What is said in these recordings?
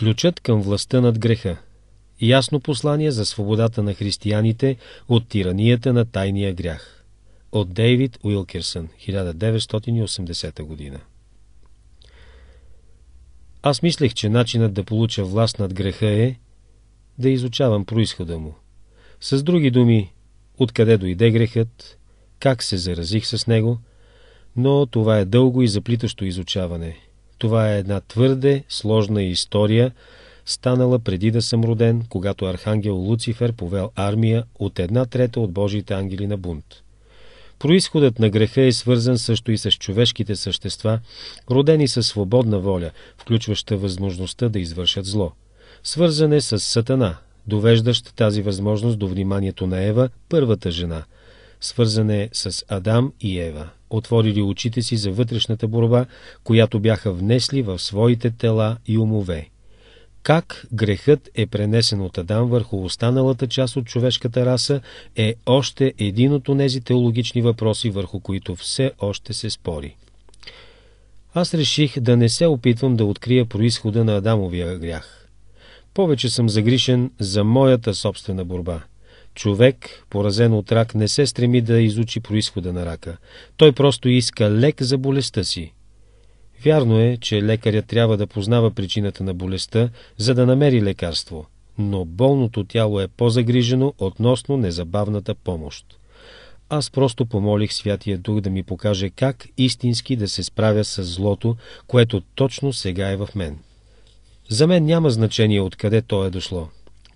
Ключът към властта над греха. Ясно послание за свободата на християните от тиранията на тайния грях. От Дейвид Уилкерсън, 1980 година. Аз мислех, че начинът да получа власт над греха е да изучавам происхода му. С други думи, откъде дойде грехът, как се заразих с него, но това е дълго и заплитащо изучаване – това е една твърде сложна история, станала преди да съм роден, когато архангел Луцифер повел армия от една трета от Божиите ангели на бунт. Происходът на греха е свързан също и с човешките същества, родени със свободна воля, включваща възможността да извършат зло. Свързан е с Сатана, довеждащ тази възможност до вниманието на Ева, първата жена – свързане с Адам и Ева, отворили очите си за вътрешната борба, която бяха внесли в своите тела и умове. Как грехът е пренесен от Адам върху останалата част от човешката раса е още един от онези теологични въпроси, върху които все още се спори. Аз реших да не се опитвам да открия происхода на Адамовия грях. Повече съм загришен за моята собствена борба – Човек, поразен от рак, не се стреми да изучи происхода на рака. Той просто иска лек за болестта си. Вярно е, че лекаря трябва да познава причината на болестта, за да намери лекарство, но болното тяло е по-загрижено относно незабавната помощ. Аз просто помолих Святия Дух да ми покаже как истински да се справя с злото, което точно сега е в мен. За мен няма значение откъде то е дошло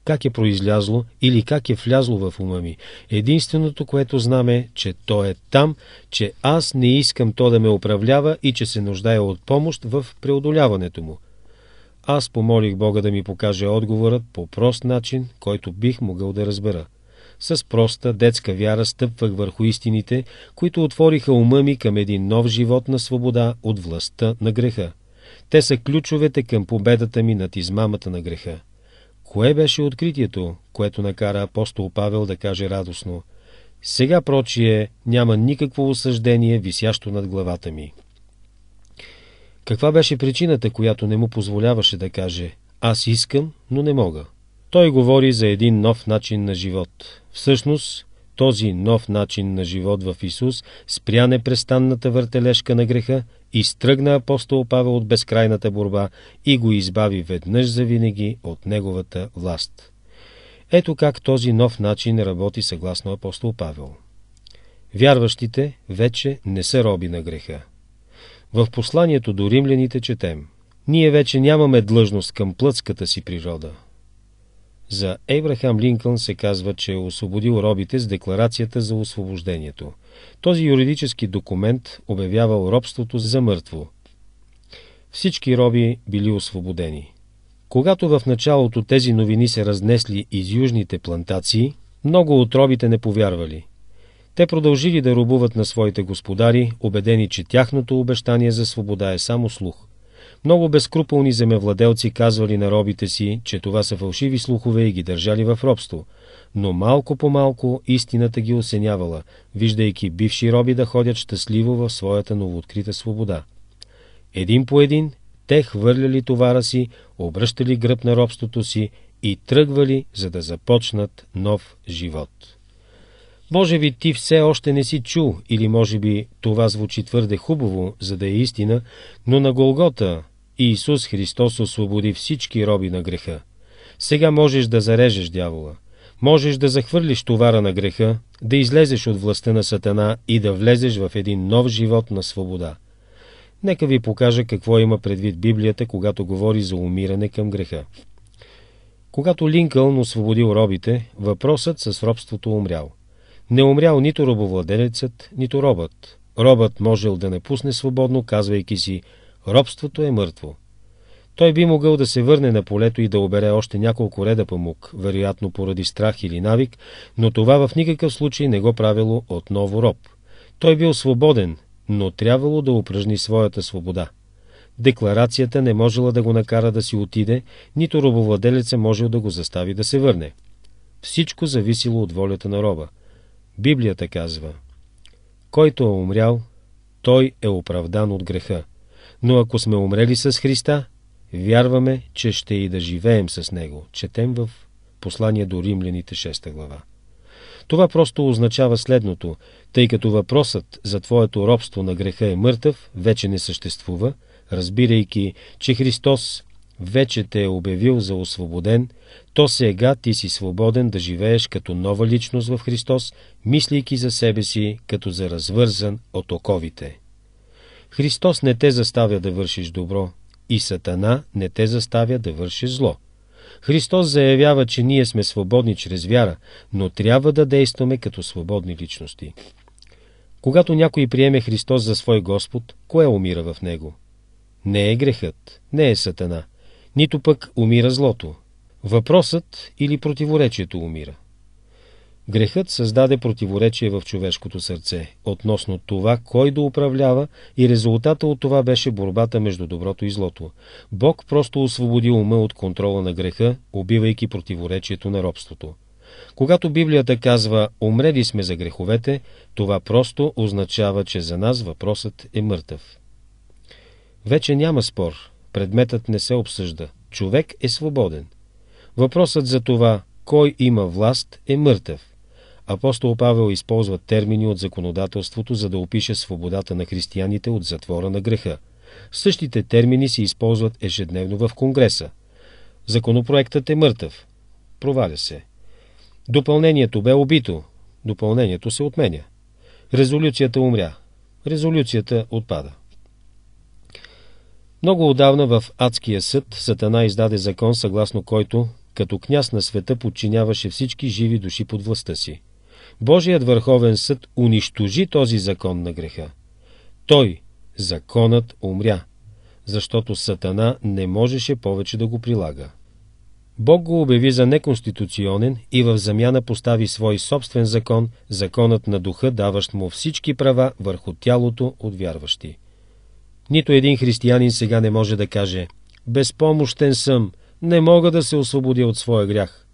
как е произлязло или как е влязло в ума ми. Единственото, което знам е, че то е там, че аз не искам то да ме управлява и че се нуждая от помощ в преодоляването му. Аз помолих Бога да ми покаже отговорът по прост начин, който бих могъл да разбера. С проста детска вяра стъпвах върху истините, които отвориха ума ми към един нов живот на свобода от властта на греха. Те са ключовете към победата ми над измамата на греха. Кое беше откритието, което накара апостол Павел да каже радостно «Сега прочие няма никакво осъждение, висящо над главата ми». Каква беше причината, която не му позволяваше да каже «Аз искам, но не мога»? Той говори за един нов начин на живот. Всъщност, този нов начин на живот в Исус спря непрестанната въртележка на греха изтръгна апостол Павел от безкрайната борба и го избави веднъж завинаги от неговата власт. Ето как този нов начин работи съгласно апостол Павел. Вярващите вече не са роби на греха. В посланието до римляните четем – ние вече нямаме длъжност към плътската си природа, за Ейбрахам Линкълн се казва, че е освободил робите с декларацията за освобождението. Този юридически документ обявявал робството за мъртво. Всички роби били освободени. Когато в началото тези новини се разнесли из южните плантации, много от робите не повярвали. Те продължили да робуват на своите господари, убедени, че тяхното обещание за свобода е само слух. Много безкруполни земевладелци казвали на робите си, че това са фалшиви слухове и ги държали в робство. Но малко по малко истината ги осенявала, виждайки бивши роби да ходят щастливо в своята новооткрита свобода. Един по един те хвърляли товара си, обръщали гръб на робството си и тръгвали, за да започнат нов живот. Може би ти все още не си чул, или може би това звучи твърде хубаво, за да е истина, но на Голгота, Иисус Христос освободи всички роби на греха. Сега можеш да зарежеш дявола. Можеш да захвърлиш товара на греха, да излезеш от властта на Сатана и да влезеш в един нов живот на свобода. Нека ви покажа какво има предвид Библията, когато говори за умиране към греха. Когато Линкълн освободил робите, въпросът с робството умрял. Не умрял нито робовладелецът, нито робът. Робът можел да не пусне свободно, казвайки си «Робството е мъртво». Той би могъл да се върне на полето и да обере още няколко реда памук, вероятно поради страх или навик, но това в никакъв случай не го правило отново роб. Той бил свободен, но трябвало да упражни своята свобода. Декларацията не можела да го накара да си отиде, нито робовладелеца можел да го застави да се върне. Всичко зависело от волята на роба. Библията казва «Който е умрял, той е оправдан от греха. Но ако сме умрели с Христа, Вярваме, че ще и да живеем с него. Четем в послание до римляните 6 глава. Това просто означава следното, тъй като въпросът за твоето робство на греха е мъртъв, вече не съществува, разбирайки, че Христос вече те е обявил за освободен, то сега ти си свободен да живееш като нова личност в Христос, мислейки за себе си като за развързан от оковите. Христос не те заставя да вършиш добро, и Сатана не те заставя да върши зло. Христос заявява, че ние сме свободни чрез вяра, но трябва да действаме като свободни личности. Когато някой приеме Христос за свой Господ, кое умира в него? Не е грехът, не е Сатана, нито пък умира злото. Въпросът или противоречието умира. Грехът създаде противоречие в човешкото сърце относно това, кой да управлява и резултата от това беше борбата между доброто и злото. Бог просто освободи ума от контрола на греха, убивайки противоречието на робството. Когато Библията казва «умрели сме за греховете», това просто означава, че за нас въпросът е мъртъв. Вече няма спор, предметът не се обсъжда, човек е свободен. Въпросът за това, кой има власт, е мъртъв. Апостол Павел използва термини от законодателството, за да опише свободата на християните от затвора на греха. Същите термини се използват ежедневно в Конгреса. Законопроектът е мъртъв. Проваля се. Допълнението бе убито. Допълнението се отменя. Резолюцията умря. Резолюцията отпада. Много отдавна в Адския съд Сатана издаде закон, съгласно който, като княз на света, подчиняваше всички живи души под властта си. Божият върховен съд унищожи този закон на греха. Той, законът, умря, защото Сатана не можеше повече да го прилага. Бог го обяви за неконституционен и в замяна постави свой собствен закон, законът на духа, даващ му всички права върху тялото от вярващи. Нито един християнин сега не може да каже «Безпомощен съм, не мога да се освободя от своя грях».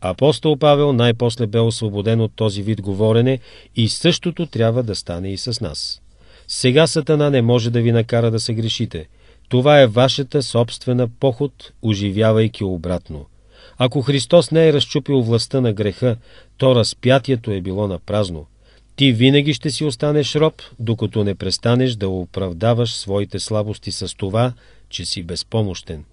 Апостол Павел най-после бе освободен от този вид говорене и същото трябва да стане и с нас. Сега Сатана не може да ви накара да се грешите. Това е вашата собствена поход, оживявайки обратно. Ако Христос не е разчупил властта на греха, то разпятието е било на празно. Ти винаги ще си останеш роб, докато не престанеш да оправдаваш своите слабости с това, че си безпомощен.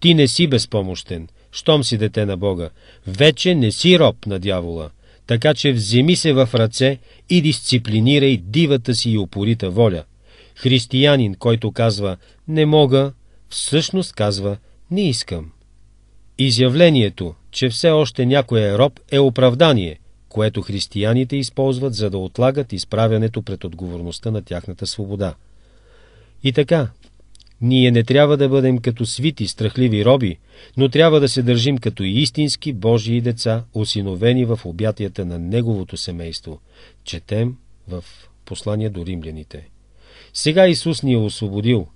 Ти не си безпомощен – щом си дете на Бога. Вече не си роб на дявола. Така че вземи се в ръце и дисциплинирай дивата си и упорита воля. Християнин, който казва «не мога», всъщност казва «не искам». Изявлението, че все още някой е роб, е оправдание, което християните използват, за да отлагат изправянето пред отговорността на тяхната свобода. И така, ние не трябва да бъдем като свити, страхливи роби, но трябва да се държим като истински Божии деца, осиновени в обятията на Неговото семейство. Четем в послание до римляните. Сега Исус ни е освободил.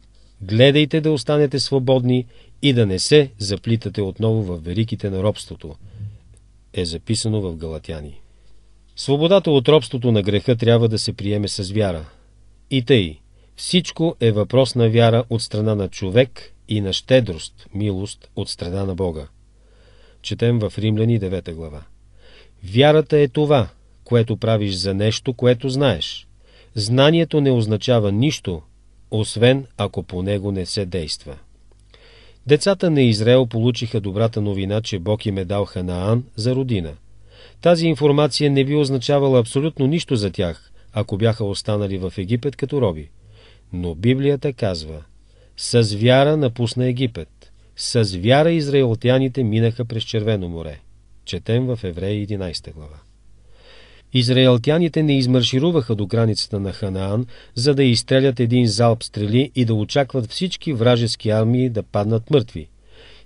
Гледайте да останете свободни и да не се заплитате отново в великите на робството. Е записано в Галатяни. Свободата от робството на греха трябва да се приеме с вяра. И тъй, всичко е въпрос на вяра от страна на човек и на щедрост, милост от страна на Бога. Четем в Римляни 9 глава. Вярата е това, което правиш за нещо, което знаеш. Знанието не означава нищо, освен ако по него не се действа. Децата на Израел получиха добрата новина, че Бог им е дал Ханаан за родина. Тази информация не би означавала абсолютно нищо за тях, ако бяха останали в Египет като роби – но Библията казва, с вяра напусна Египет, с вяра израелтяните минаха през Червено море. Четем в Евреи 11 глава. Израелтяните не измаршируваха до границата на Ханаан, за да изстрелят един залп стрели и да очакват всички вражески армии да паднат мъртви.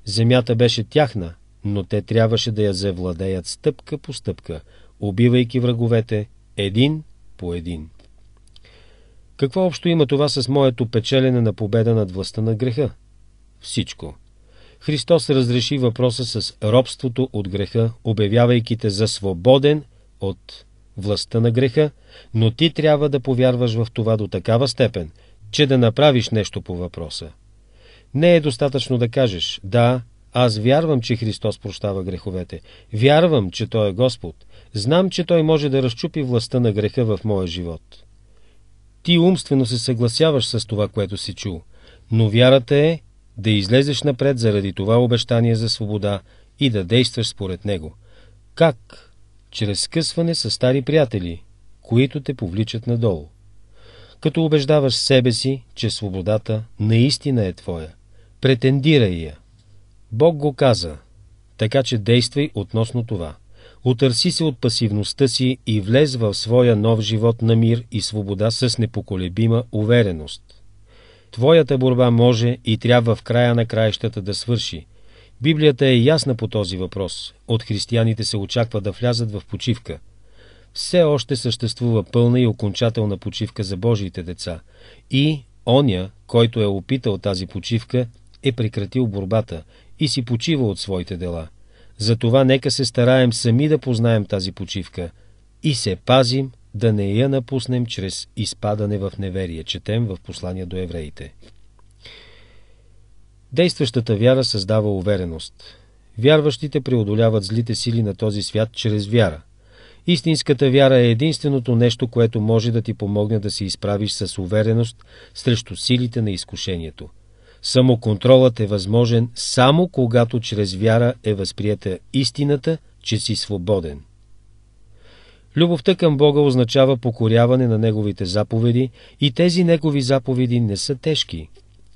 Земята беше тяхна, но те трябваше да я завладеят стъпка по стъпка, убивайки враговете един по един. Какво общо има това с моето печелене на победа над властта на греха? Всичко. Христос разреши въпроса с робството от греха, обявявайки те за свободен от властта на греха, но ти трябва да повярваш в това до такава степен, че да направиш нещо по въпроса. Не е достатъчно да кажеш, да, аз вярвам, че Христос прощава греховете. Вярвам, че Той е Господ. Знам, че Той може да разчупи властта на греха в моя живот. Ти умствено се съгласяваш с това, което си чул, но вярата е да излезеш напред заради това обещание за свобода и да действаш според него. Как? Чрез скъсване с стари приятели, които те повличат надолу. Като убеждаваш себе си, че свободата наистина е твоя. Претендирай я. Бог го каза, така че действай относно това. Отърси се от пасивността си и влез в своя нов живот на мир и свобода с непоколебима увереност. Твоята борба може и трябва в края на краищата да свърши. Библията е ясна по този въпрос. От християните се очаква да влязат в почивка. Все още съществува пълна и окончателна почивка за Божиите деца. И оня, който е опитал тази почивка, е прекратил борбата и си почива от своите дела – затова нека се стараем сами да познаем тази почивка и се пазим да не я напуснем чрез изпадане в неверие, четем в послания до евреите. Действащата вяра създава увереност. Вярващите преодоляват злите сили на този свят чрез вяра. Истинската вяра е единственото нещо, което може да ти помогне да се изправиш с увереност срещу силите на изкушението. Самоконтролът е възможен само когато чрез вяра е възприета истината, че си свободен. Любовта към Бога означава покоряване на Неговите заповеди и тези Негови заповеди не са тежки.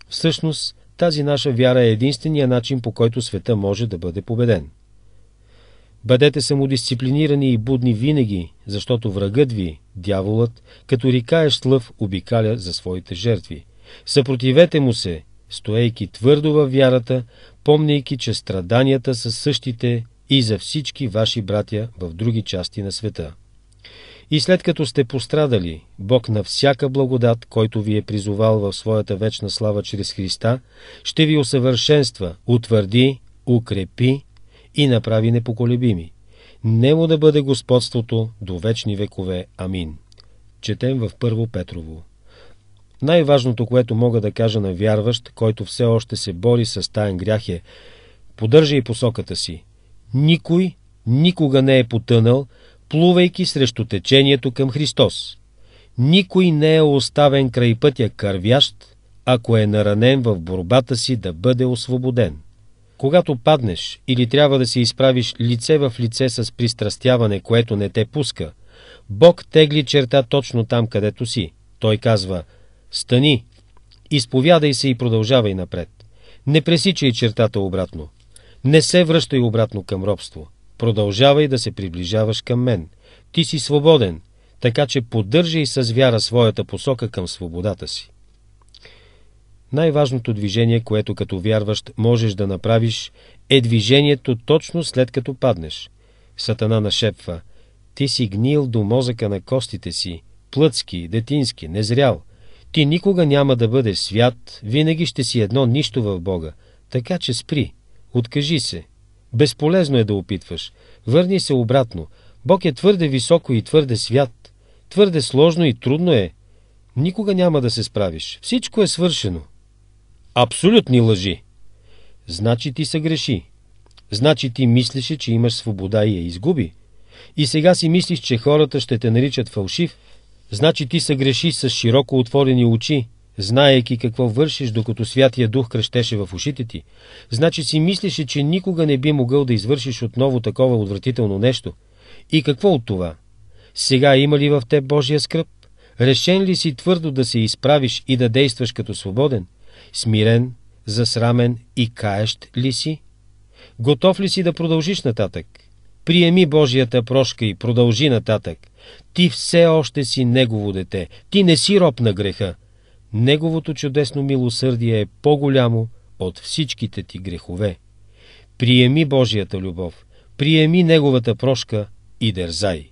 Всъщност, тази наша вяра е единствения начин, по който света може да бъде победен. Бъдете самодисциплинирани и будни винаги, защото врагът ви, дяволът, като рикаеш лъв, обикаля за своите жертви. Съпротивете му се стоейки твърдо във вярата, помнейки, че страданията са същите и за всички ваши братя в други части на света. И след като сте пострадали, Бог на всяка благодат, който ви е призовал в своята вечна слава чрез Христа, ще ви усъвършенства, утвърди, укрепи и направи непоколебими. Немо да бъде господството до вечни векове. Амин. Четем в Първо Петрово най-важното, което мога да кажа на вярващ, който все още се бори с таен грях е поддържай посоката си. Никой никога не е потънал, плувайки срещу течението към Христос. Никой не е оставен край пътя кървящ, ако е наранен в борбата си да бъде освободен. Когато паднеш или трябва да се изправиш лице в лице с пристрастяване, което не те пуска, Бог тегли черта точно там, където си. Той казва – Стани, изповядай се и продължавай напред. Не пресичай чертата обратно. Не се връщай обратно към робство. Продължавай да се приближаваш към мен. Ти си свободен, така че поддържай с вяра своята посока към свободата си. Най-важното движение, което като вярващ можеш да направиш, е движението точно след като паднеш. Сатана нашепва. Ти си гнил до мозъка на костите си, плъцки, детински, незрял. Ти никога няма да бъдеш свят, винаги ще си едно нищо в Бога, така че спри, откажи се. Безполезно е да опитваш. Върни се обратно. Бог е твърде високо и твърде свят. Твърде сложно и трудно е. Никога няма да се справиш. Всичко е свършено. Абсолютни лъжи. Значи ти се греши. Значи ти мислеше, че имаш свобода и я изгуби. И сега си мислиш, че хората ще те наричат фалшив – Значи ти се греши с широко отворени очи, знаеки какво вършиш, докато Святия Дух кръщеше в ушите ти. Значи си мислеше, че никога не би могъл да извършиш отново такова отвратително нещо. И какво от това? Сега има ли в теб Божия скръп? Решен ли си твърдо да се изправиш и да действаш като свободен? Смирен, засрамен и каещ ли си? Готов ли си да продължиш нататък? Приеми Божията прошка и продължи нататък. Ти все още си Негово дете. Ти не си роб на греха. Неговото чудесно милосърдие е по-голямо от всичките ти грехове. Приеми Божията любов, приеми Неговата прошка и дързай.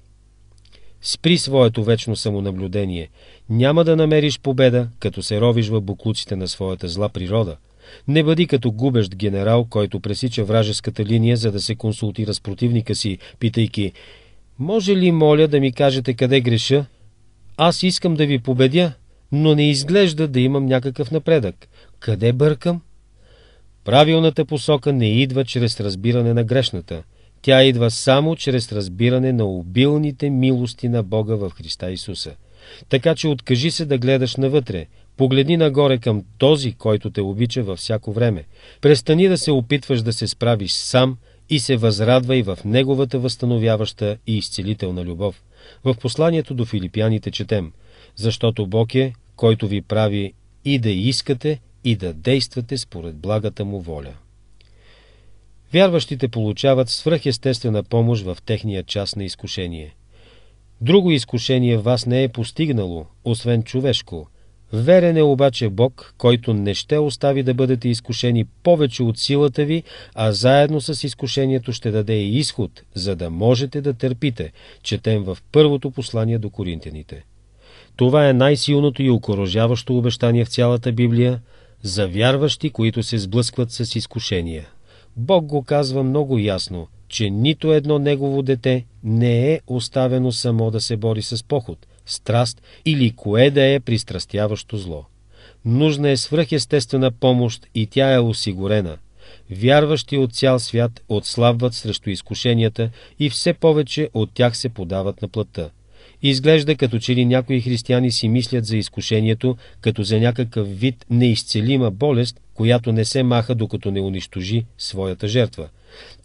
Спри своето вечно самонаблюдение. Няма да намериш победа, като се ровиш в буклуците на своята зла природа. Не бъди като губещ генерал, който пресича вражеската линия, за да се консултира с противника си, питайки може ли, моля, да ми кажете къде греша? Аз искам да ви победя, но не изглежда да имам някакъв напредък. Къде бъркам? Правилната посока не идва чрез разбиране на грешната. Тя идва само чрез разбиране на обилните милости на Бога в Христа Исуса. Така че откажи се да гледаш навътре. Погледни нагоре към този, който те обича във всяко време. Престани да се опитваш да се справиш сам, и се възрадва и в Неговата възстановяваща и изцелителна любов. В посланието до филипяните четем, защото Бог е, който ви прави и да искате, и да действате според благата му воля. Вярващите получават свръхестествена помощ в техния част на изкушение. Друго изкушение вас не е постигнало, освен човешко – Верен е обаче Бог, който не ще остави да бъдете изкушени повече от силата ви, а заедно с изкушението ще даде и изход, за да можете да търпите, четем в първото послание до коринтяните. Това е най-силното и окорожаващо обещание в цялата Библия за вярващи, които се сблъскват с изкушения. Бог го казва много ясно, че нито едно негово дете не е оставено само да се бори с поход, страст или кое да е пристрастяващо зло. Нужна е свръхестествена помощ и тя е осигурена. Вярващи от цял свят отслабват срещу изкушенията и все повече от тях се подават на плътта. Изглежда като че ли някои християни си мислят за изкушението като за някакъв вид неизцелима болест, която не се маха докато не унищожи своята жертва.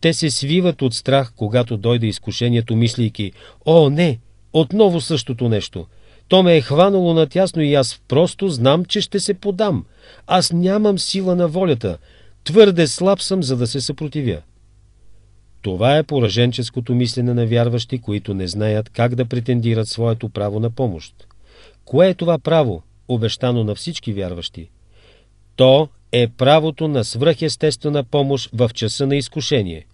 Те се свиват от страх, когато дойде изкушението, мислейки «О, не! Отново същото нещо. То ме е хванало натясно и аз просто знам, че ще се подам. Аз нямам сила на волята. Твърде слаб съм, за да се съпротивя. Това е пораженческото мислене на вярващи, които не знаят как да претендират своето право на помощ. Кое е това право, обещано на всички вярващи? То е правото на свръхестествена помощ в часа на изкушение.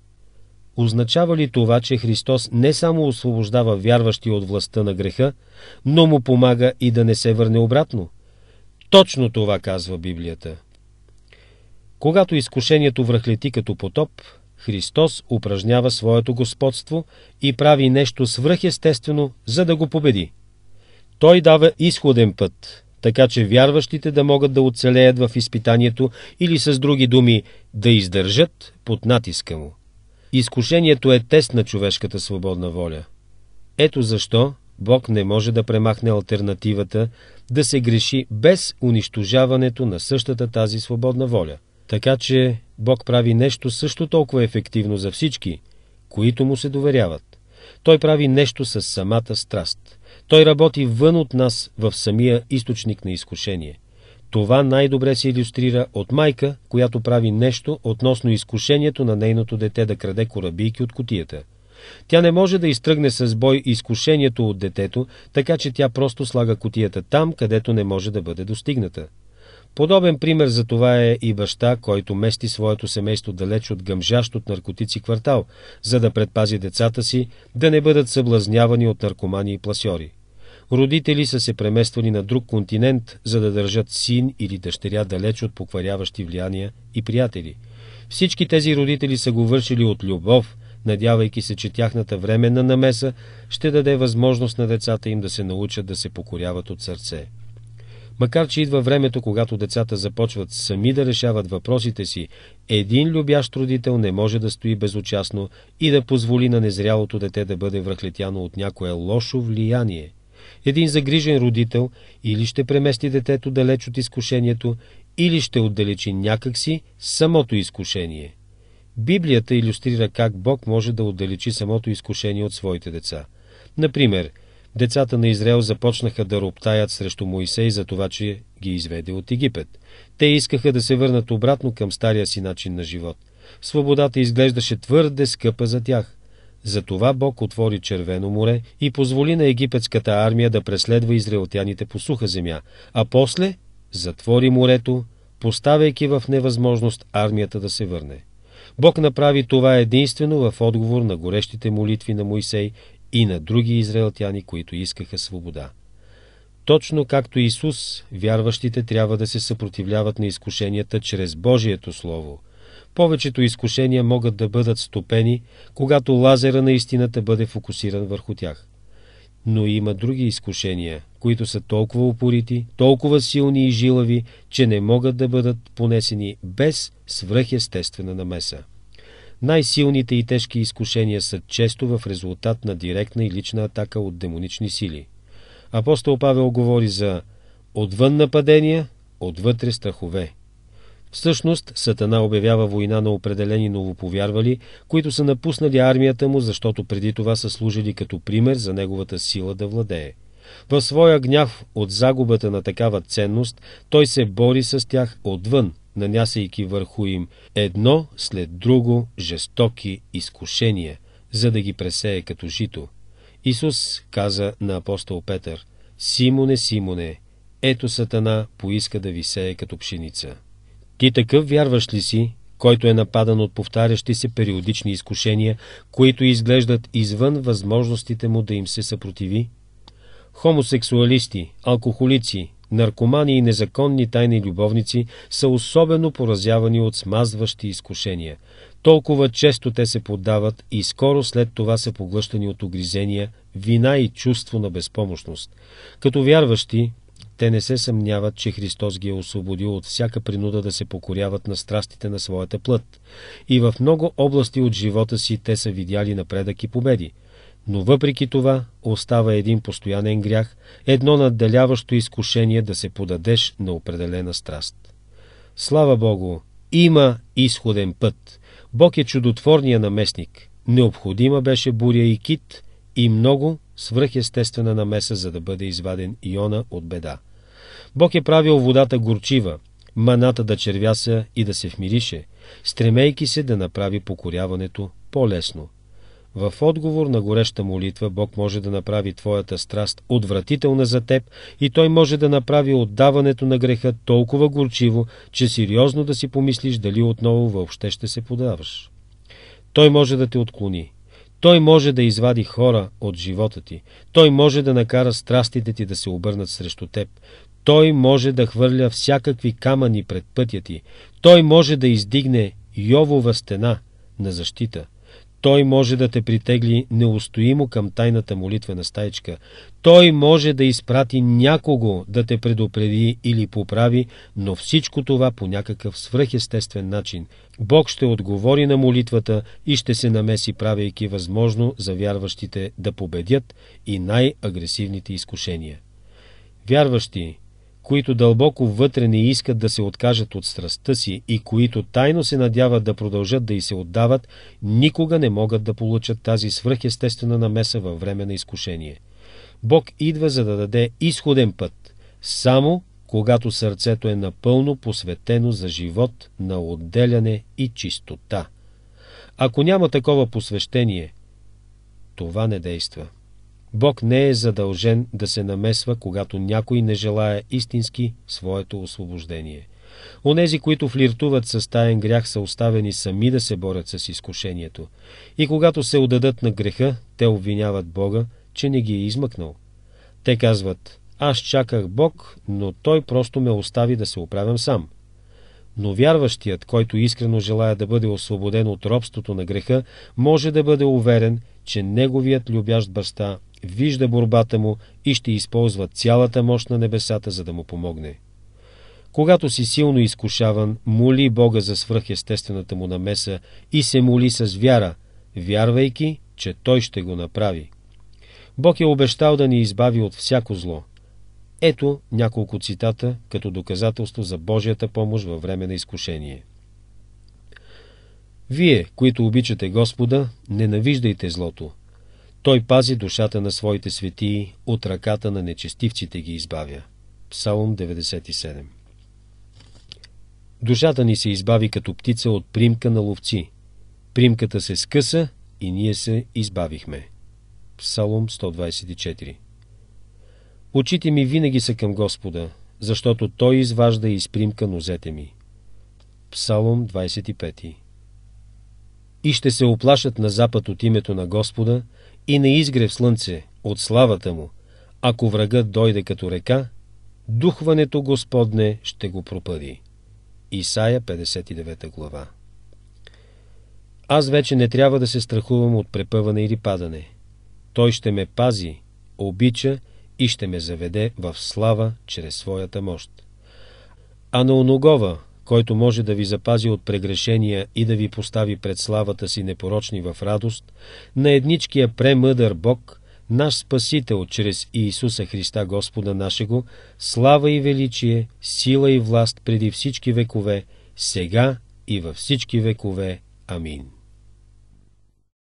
Означава ли това, че Христос не само освобождава вярващи от властта на греха, но му помага и да не се върне обратно? Точно това казва Библията. Когато изкушението връхлети като потоп, Христос упражнява своето господство и прави нещо свръхестествено, за да го победи. Той дава изходен път, така че вярващите да могат да оцелеят в изпитанието или с други думи да издържат под натиска му. Изкушението е тест на човешката свободна воля. Ето защо Бог не може да премахне альтернативата да се греши без унищожаването на същата тази свободна воля. Така че Бог прави нещо също толкова ефективно за всички, които му се доверяват. Той прави нещо с самата страст. Той работи вън от нас в самия източник на изкушение – това най-добре се иллюстрира от майка, която прави нещо относно изкушението на нейното дете да краде корабийки от котията. Тя не може да изтръгне с бой изкушението от детето, така че тя просто слага котията там, където не може да бъде достигната. Подобен пример за това е и баща, който мести своето семейство далеч от гъмжащ от наркотици квартал, за да предпази децата си да не бъдат съблазнявани от наркомани и пласьори родители са се премествали на друг континент, за да държат син или дъщеря далеч от покваряващи влияния и приятели. Всички тези родители са го вършили от любов, надявайки се, че тяхната временна намеса ще даде възможност на децата им да се научат да се покоряват от сърце. Макар, че идва времето, когато децата започват сами да решават въпросите си, един любящ родител не може да стои безучастно и да позволи на незрялото дете да бъде връхлетяно от някое лошо влияние – един загрижен родител или ще премести детето далеч от изкушението, или ще отдалечи някакси самото изкушение. Библията иллюстрира как Бог може да отдалечи самото изкушение от своите деца. Например, децата на Израел започнаха да роптаят срещу Моисей за това, че ги изведе от Египет. Те искаха да се върнат обратно към стария си начин на живот. Свободата изглеждаше твърде скъпа за тях. Затова Бог отвори Червено море и позволи на египетската армия да преследва израелтяните по суха земя, а после затвори морето, поставяйки в невъзможност армията да се върне. Бог направи това единствено в отговор на горещите молитви на Моисей и на други израелтяни, които искаха свобода. Точно както Исус, вярващите трябва да се съпротивляват на изкушенията чрез Божието Слово – повечето изкушения могат да бъдат стопени, когато лазера на истината бъде фокусиран върху тях. Но има други изкушения, които са толкова упорити, толкова силни и жилави, че не могат да бъдат понесени без свръхестествена намеса. Най-силните и тежки изкушения са често в резултат на директна и лична атака от демонични сили. Апостол Павел говори за отвън нападения, отвътре страхове. Всъщност, Сатана обявява война на определени новоповярвали, които са напуснали армията му, защото преди това са служили като пример за неговата сила да владее. В своя гняв от загубата на такава ценност, той се бори с тях отвън, нанясайки върху им едно след друго жестоки изкушения, за да ги пресее като жито. Исус каза на апостол Петър, «Симоне, Симоне, ето Сатана поиска да ви сее като пшеница». Ти такъв вярваш ли си, който е нападан от повтарящи се периодични изкушения, които изглеждат извън възможностите му да им се съпротиви? Хомосексуалисти, алкохолици, наркомани и незаконни тайни любовници са особено поразявани от смазващи изкушения. Толкова често те се поддават и скоро след това са поглъщани от огризения, вина и чувство на безпомощност. Като вярващи, те не се съмняват, че Христос ги е освободил от всяка принуда да се покоряват на страстите на своята плът. И в много области от живота си те са видяли напредък и победи. Но въпреки това остава един постоянен грях, едно надделяващо изкушение да се подадеш на определена страст. Слава Богу, има изходен път. Бог е чудотворния наместник. Необходима беше буря и кит и много свръхестествена намеса, за да бъде изваден Иона от беда. Бог е правил водата горчива, маната да червяса и да се вмирише, стремейки се да направи покоряването по-лесно. В отговор на гореща молитва Бог може да направи твоята страст отвратителна за теб и Той може да направи отдаването на греха толкова горчиво, че сериозно да си помислиш дали отново въобще ще се подаваш. Той може да те отклони – той може да извади хора от живота ти. Той може да накара страстите ти да се обърнат срещу теб. Той може да хвърля всякакви камъни пред пътя ти. Той може да издигне Йовова стена на защита – той може да те притегли неустоимо към тайната молитва на стаечка. Той може да изпрати някого да те предупреди или поправи, но всичко това по някакъв свръхестествен начин. Бог ще отговори на молитвата и ще се намеси, правейки възможно за вярващите да победят и най-агресивните изкушения. Вярващи, които дълбоко вътре не искат да се откажат от страстта си и които тайно се надяват да продължат да й се отдават, никога не могат да получат тази свръхестествена намеса във време на изкушение. Бог идва за да даде изходен път, само когато сърцето е напълно посветено за живот на отделяне и чистота. Ако няма такова посвещение, това не действа. Бог не е задължен да се намесва, когато някой не желая истински своето освобождение. Онези, които флиртуват с таен грях, са оставени сами да се борят с изкушението. И когато се отдадат на греха, те обвиняват Бога, че не ги е измъкнал. Те казват, аз чаках Бог, но Той просто ме остави да се оправям сам. Но вярващият, който искрено желая да бъде освободен от робството на греха, може да бъде уверен, че неговият любящ баща вижда борбата му и ще използва цялата мощ на небесата, за да му помогне. Когато си силно изкушаван, моли Бога за свръхестествената му намеса и се моли с вяра, вярвайки, че Той ще го направи. Бог е обещал да ни избави от всяко зло. Ето няколко цитата като доказателство за Божията помощ във време на изкушение. Вие, които обичате Господа, ненавиждайте злото – той пази душата на своите светии, от ръката на нечестивците ги избавя. Псалом 97 Душата ни се избави като птица от примка на ловци. Примката се скъса и ние се избавихме. Псалом 124 Очите ми винаги са към Господа, защото Той изважда и изпримка нозете ми. Псалом 25 И ще се оплашат на запад от името на Господа и не изгрев слънце от славата му, ако врагът дойде като река, духването Господне ще го пропъди. Исая 59 глава Аз вече не трябва да се страхувам от препъване или падане. Той ще ме пази, обича и ще ме заведе в слава чрез своята мощ. А на оногова, който може да ви запази от прегрешения и да ви постави пред славата си непорочни в радост, на едничкия премъдър Бог, наш Спасител чрез Иисуса Христа Господа нашего, слава и величие, сила и власт преди всички векове, сега и във всички векове. Амин.